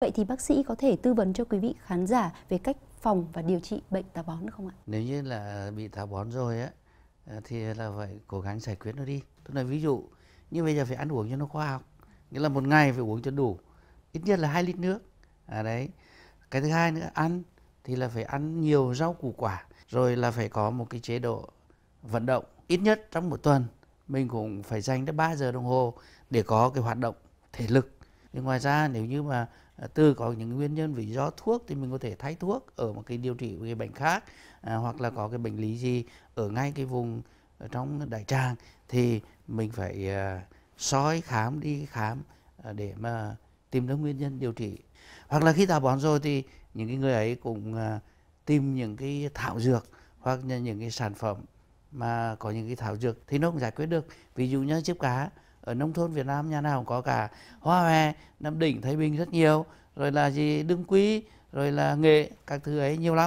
Vậy thì bác sĩ có thể tư vấn cho quý vị khán giả về cách phòng và điều trị bệnh táo bón được không ạ? Nếu như là bị táo bón rồi á à, thì là phải cố gắng giải quyết nó đi. Tôi là ví dụ như bây giờ phải ăn uống cho nó khoa học, nghĩa là một ngày phải uống cho đủ ít nhất là hai lít nước. À đấy. Cái thứ hai nữa ăn thì là phải ăn nhiều rau củ quả, rồi là phải có một cái chế độ vận động ít nhất trong một tuần mình cũng phải dành tới 3 giờ đồng hồ để có cái hoạt động thể lực thì ngoài ra nếu như mà à, từ có những nguyên nhân vì do thuốc thì mình có thể thay thuốc ở một cái điều trị một cái bệnh khác à, hoặc là có cái bệnh lý gì ở ngay cái vùng ở trong đại tràng thì mình phải à, soi khám đi khám à, để mà tìm ra nguyên nhân điều trị hoặc là khi táo bón rồi thì những cái người ấy cũng à, tìm những cái thảo dược hoặc là những cái sản phẩm mà có những cái thảo dược thì nó cũng giải quyết được ví dụ như chiếc cá ở nông thôn Việt Nam nhà nào cũng có cả hoa hòe Nam Định Thái Bình rất nhiều rồi là gì đương quý, rồi là nghệ các thứ ấy nhiều lắm